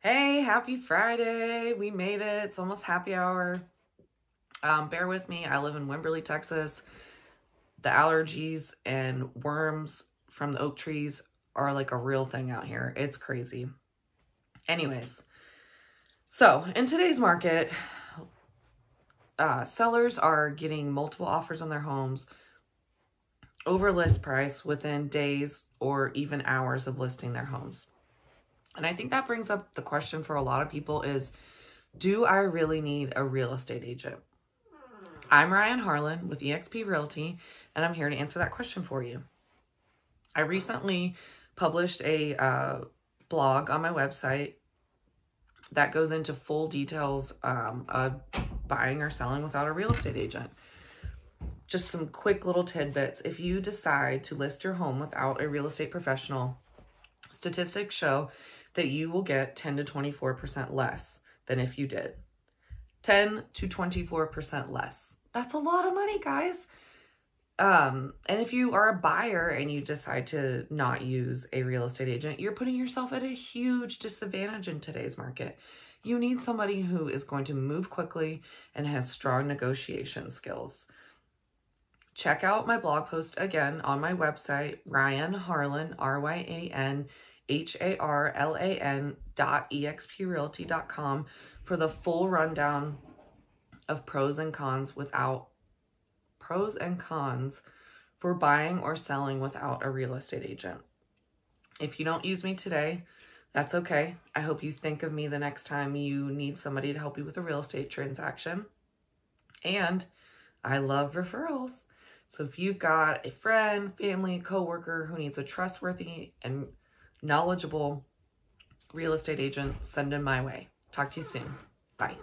Hey, happy Friday. We made it. It's almost happy hour. Um, bear with me. I live in Wimberley, Texas. The allergies and worms from the oak trees are like a real thing out here. It's crazy. Anyways, so in today's market, uh, sellers are getting multiple offers on their homes over list price within days or even hours of listing their homes. And I think that brings up the question for a lot of people is, do I really need a real estate agent? I'm Ryan Harlan with eXp Realty, and I'm here to answer that question for you. I recently published a uh, blog on my website that goes into full details um, of buying or selling without a real estate agent. Just some quick little tidbits. If you decide to list your home without a real estate professional, statistics show that you will get 10 to 24% less than if you did. 10 to 24% less. That's a lot of money, guys. Um, and if you are a buyer and you decide to not use a real estate agent, you're putting yourself at a huge disadvantage in today's market. You need somebody who is going to move quickly and has strong negotiation skills. Check out my blog post again on my website, Ryan Harlan, R Y A N H-A-R-L-A-N dot dot com for the full rundown of pros and cons without pros and cons for buying or selling without a real estate agent. If you don't use me today, that's okay. I hope you think of me the next time you need somebody to help you with a real estate transaction. And I love referrals. So if you've got a friend, family, coworker who needs a trustworthy and knowledgeable real estate agent, send in my way. Talk to you soon. Bye.